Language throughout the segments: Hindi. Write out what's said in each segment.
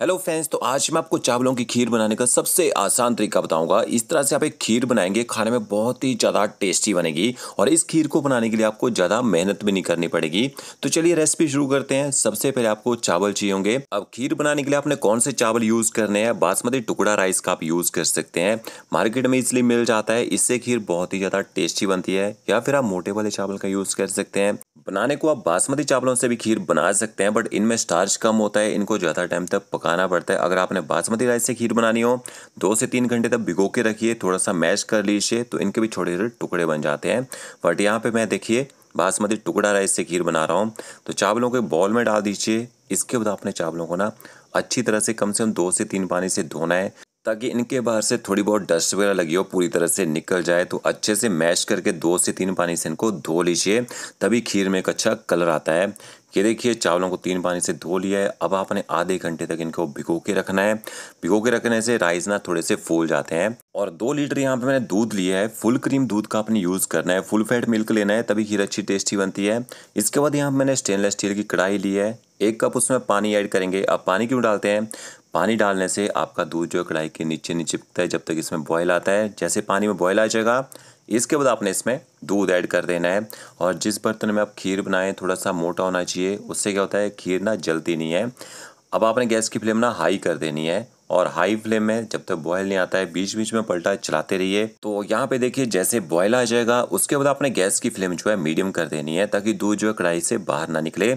हेलो फ्रेंड्स तो आज मैं आपको चावलों की खीर बनाने का सबसे आसान तरीका बताऊंगा इस तरह से आप एक खीर बनाएंगे खाने में बहुत ही ज़्यादा टेस्टी बनेगी और इस खीर को बनाने के लिए आपको ज़्यादा मेहनत भी नहीं करनी पड़ेगी तो चलिए रेसिपी शुरू करते हैं सबसे पहले आपको चावल चाहिए होंगे अब खीर बनाने के लिए आपने कौन से चावल यूज़ करने हैं बासमती टुकड़ा राइस का आप यूज़ कर सकते हैं मार्केट में इसलिए मिल जाता है इससे खीर बहुत ही ज़्यादा टेस्टी बनती है या फिर आप मोटे वाले चावल का यूज़ कर सकते हैं बनाने को आप बासमती चावलों से भी खीर बना सकते हैं बट इनमें स्टार्च कम होता है इनको ज़्यादा टाइम तक पकाना पड़ता है अगर आपने बासमती राइस से खीर बनानी हो दो से तीन घंटे तक भिगो के रखिए थोड़ा सा मैश कर लीजिए तो इनके भी छोटे छोटे टुकड़े बन जाते हैं बट यहाँ पर मैं देखिए बासमती टुकड़ा राइस से खीर बना रहा हूँ तो चावलों के बॉल में डाल दीजिए इसके बाद आपने चावलों को ना अच्छी तरह से कम से कम दो से तीन पानी से धोना है ताकि इनके बाहर से थोड़ी बहुत डस्ट वगैरह लगी हो पूरी तरह से निकल जाए तो अच्छे से मैश करके दो से तीन पानी से इनको धो लीजिए तभी खीर में एक अच्छा कलर आता है ये देखिए चावलों को तीन पानी से धो लिया है अब आपने आधे घंटे तक इनको भिगो के रखना है भिगो के रखने से राइस ना थोड़े से फूल जाते हैं और दो लीटर यहाँ पे मैंने दूध लिया है फुल क्रीम दूध का आपने यूज़ करना है फुल फैट मिल्क लेना है तभी खीर अच्छी टेस्टी बनती है इसके बाद यहाँ मैंने स्टेनलेस स्टील की कढ़ाई ली है एक कप उसमें पानी ऐड करेंगे अब पानी क्यों डालते हैं पानी डालने से आपका दूध जो है कढ़ाई के नीचे नीचे चिपकता है जब तक इसमें बॉयल आता है जैसे पानी में बॉयल आ जाएगा इसके बाद आपने इसमें दूध ऐड कर देना है और जिस बर्तन में आप खीर बनाएं थोड़ा सा मोटा होना चाहिए उससे क्या होता है खीर ना जलती नहीं है अब आपने गैस की फ्लेम ना हाई कर देनी है और हाई फ्लेम में जब तक बॉयल नहीं आता है बीच बीच में पलटा चलाते रहिए तो यहाँ पे देखिए जैसे बॉयल आ जाएगा उसके बाद आपने गैस की फ्लेम जो है मीडियम कर देनी है ताकि दूध जो है कढ़ाई से बाहर ना निकले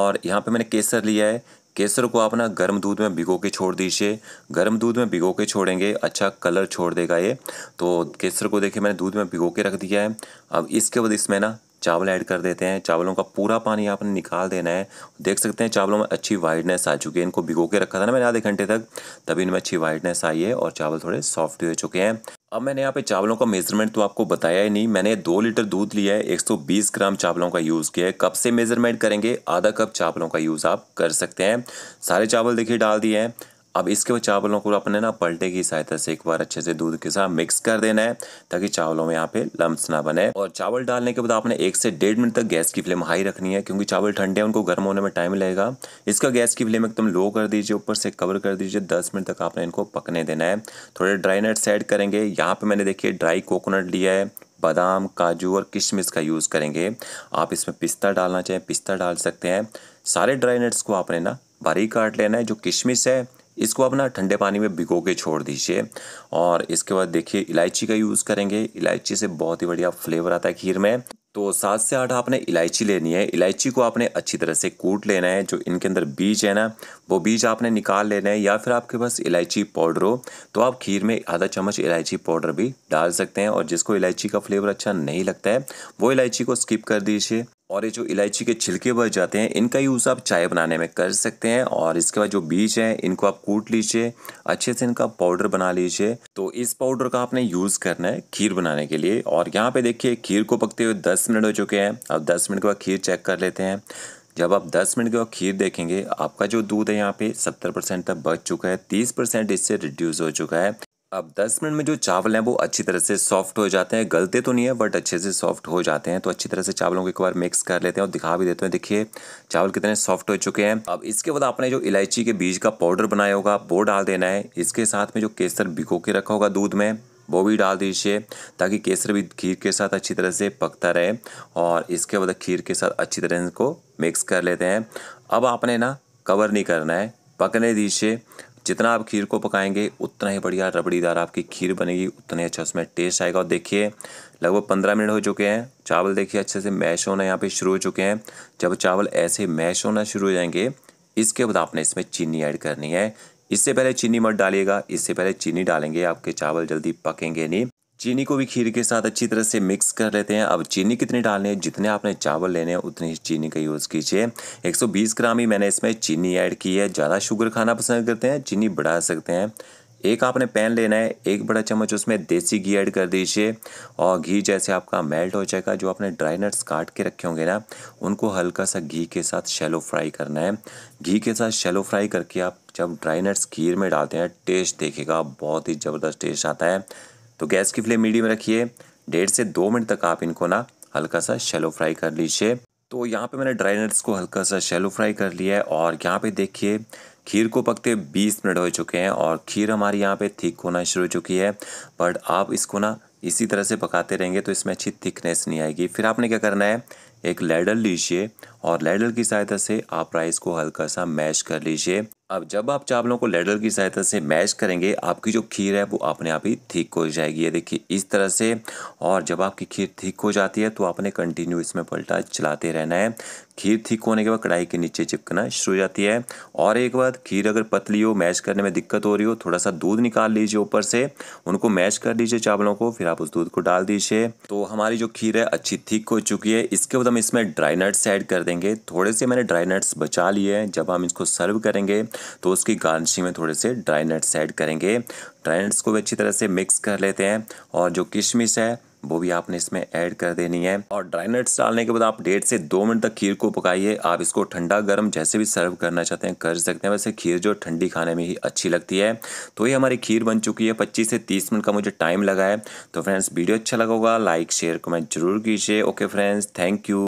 और यहाँ पे मैंने केसर लिया है केसर को आप ना गर्म दूध में भिगो के छोड़ दीजिए गर्म दूध में भिगो के छोड़ेंगे अच्छा कलर छोड़ देगा ये तो केसर को देखिए मैंने दूध में भिगो के रख दिया है अब इसके बाद इसमें ना चावल ऐड कर देते हैं चावलों का पूरा पानी आपने निकाल देना है देख सकते हैं चावलों में अच्छी वाइटनेस आ चुकी है इनको भिगो के रखा था ना मैंने आधे घंटे तक तभी इनमें अच्छी वाइटनेस आई है और चावल थोड़े सॉफ्ट हो चुके हैं अब मैंने यहाँ पे चावलों का मेजरमेंट तो आपको बताया ही नहीं मैंने दो लीटर दूध लिया है 120 ग्राम चावलों का यूज़ किया है कब से मेजरमेंट करेंगे आधा कप चावलों का यूज़ आप कर सकते हैं सारे चावल देखिए डाल दिए हैं अब इसके चावलों को अपने ना पलटे की सहायता से एक बार अच्छे से दूध के साथ मिक्स कर देना है ताकि चावलों में यहाँ पे लम्स ना बने और चावल डालने के बाद आपने एक से डेढ़ मिनट तक गैस की फ्लेम हाई रखनी है क्योंकि चावल ठंडे हैं उनको गर्म होने में टाइम लगेगा इसका गैस की फ्लेम एकदम लो कर दीजिए ऊपर से कवर कर दीजिए दस मिनट तक आपने इनको पकने देना है थोड़े ड्राई नट्स ऐड करेंगे यहाँ पर मैंने देखिए ड्राई कोकोनट लिया है बादाम काजू और किशमिश का यूज़ करेंगे आप इसमें पिस्ता डालना चाहें पिस्ता डाल सकते हैं सारे ड्राई नट्स को आपने ना बारीक काट लेना है जो किशमिश है इसको आप ना ठंडे पानी में भिगो के छोड़ दीजिए और इसके बाद देखिए इलायची का यूज़ करेंगे इलायची से बहुत ही बढ़िया फ्लेवर आता है खीर में तो सात से आठ आपने इलायची लेनी है इलायची को आपने अच्छी तरह से कूट लेना है जो इनके अंदर बीज है ना वो बीज आपने निकाल लेना है या फिर आपके पास इलायची पाउडर हो तो आप खीर में आधा चम्मच इलायची पाउडर भी डाल सकते हैं और जिसको इलायची का फ्लेवर अच्छा नहीं लगता है वो इलायची को स्किप कर दीजिए और ये जो इलायची के छिलके बच जाते हैं इनका यूज़ आप चाय बनाने में कर सकते हैं और इसके बाद जो बीज हैं इनको आप कूट लीजिए अच्छे से इनका पाउडर बना लीजिए तो इस पाउडर का आपने यूज़ करना है खीर बनाने के लिए और यहाँ पे देखिए खीर को पकते हुए दस मिनट हो चुके हैं अब दस मिनट के बाद खीर चेक कर लेते हैं जब आप दस मिनट के बाद खीर देखेंगे आपका जो दूध है यहाँ पर सत्तर परसेंट तक बच चुका है तीस परसेंट इससे रिड्यूस हो चुका है अब 10 मिनट में जो चावल हैं वो अच्छी तरह से सॉफ्ट हो जाते हैं गलते तो नहीं है बट अच्छे से सॉफ्ट हो जाते हैं तो अच्छी तरह से चावलों को एक बार मिक्स कर लेते हैं और दिखा भी देते हैं देखिए चावल कितने सॉफ्ट हो चुके हैं अब इसके बाद आपने जो इलायची के बीज का पाउडर बनाया होगा वो डाल देना है इसके साथ में जो केसर भिगो के रखा होगा दूध में वो भी डाल दीजिए ताकि केसर भी खीर के साथ अच्छी तरह से पकता रहे और इसके बाद खीर के साथ अच्छी तरह इनको मिक्स कर लेते हैं अब आपने ना कवर नहीं करना है पकने दीजिए जितना आप खीर को पकाएंगे उतना ही बढ़िया रबड़ीदार आपकी खीर बनेगी उतना ही अच्छा उसमें टेस्ट आएगा और देखिए लगभग पंद्रह मिनट हो चुके हैं चावल देखिए अच्छे से मैश होना यहाँ पे शुरू हो चुके हैं जब चावल ऐसे मैश होना शुरू हो जाएंगे इसके बाद आपने इसमें चीनी ऐड करनी है इससे पहले चीनी मत डालिएगा इससे पहले चीनी डालेंगे आपके चावल जल्दी पकेंगे नहीं चीनी को भी खीर के साथ अच्छी तरह से मिक्स कर लेते हैं अब चीनी कितनी डालनी है जितने आपने चावल लेने हैं उतनी ही चीनी का यूज़ कीजिए 120 ग्राम ही मैंने इसमें चीनी ऐड की है ज़्यादा शुगर खाना पसंद करते हैं चीनी बढ़ा सकते हैं एक आपने पैन लेना है एक बड़ा चम्मच उसमें देसी घी ऐड कर दीजिए और घी जैसे आपका मेल्ट हो जाएगा जो आपने ड्राई नट्स काट के रखे होंगे ना उनको हल्का सा घी के साथ शेलो फ्राई करना है घी के साथ शेलो फ्राई करके आप जब ड्राई नट्स खीर में डालते हैं टेस्ट देखेगा बहुत ही ज़बरदस्त टेस्ट आता है तो गैस की फ्लेम मीडियम रखिए डेढ़ से दो मिनट तक आप इनको ना हल्का सा शेलो फ्राई कर लीजिए तो यहाँ पे मैंने ड्राई नट्स को हल्का सा शेलो फ्राई कर लिया है और यहाँ पे देखिए खीर को पकते 20 मिनट हो चुके हैं और खीर हमारी यहाँ पे थिक होना शुरू हो चुकी है बट आप इसको ना इसी तरह से पकाते रहेंगे तो इसमें अच्छी थिकनेस नहीं आएगी फिर आपने क्या करना है एक लेडल लीजिए और लेडल की सहायता से आप राइस को हल्का सा मैश कर लीजिए अब जब आप चावलों को लेडल की सहायता से मैश करेंगे आपकी जो खीर है वो अपने आप ही ठीक हो जाएगी ये देखिए इस तरह से और जब आपकी खीर ठीक हो जाती है तो आपने कंटिन्यू इसमें पलटा चलाते रहना है खीर ठीक होने के बाद कढ़ाई के नीचे चिपकना शुरू हो जाती है और एक बार खीर अगर पतली हो मैश करने में दिक्कत हो रही हो थोड़ा सा दूध निकाल लीजिए ऊपर से उनको मैश कर लीजिए चावलों को फिर आप उस दूध को डाल दीजिए तो हमारी जो खीर है अच्छी ठीक हो चुकी है इसके बाद हम इसमें ड्राई नट्स ऐड कर देंगे थोड़े से मैंने ड्राई नट्स बचा लिए हैं जब हम इसको सर्व करेंगे तो उसकी गार्निशिंग में थोड़े से ड्राई नट्स ऐड करेंगे ड्राई नट्स को भी अच्छी तरह से मिक्स कर लेते हैं और जो किशमिश है वो भी आपने इसमें ऐड कर देनी है और ड्राई नट्स डालने के बाद आप डेढ़ से दो मिनट तक खीर को पकाइए आप इसको ठंडा गर्म जैसे भी सर्व करना चाहते हैं कर सकते हैं वैसे खीर जो ठंडी खाने में ही अच्छी लगती है तो ये हमारी खीर बन चुकी है पच्चीस से तीस मिनट का मुझे टाइम लगा है तो फ्रेंड्स वीडियो अच्छा लगा होगा लाइक शेयर कमेंट जरूर कीजिए ओके फ्रेंड्स थैंक यू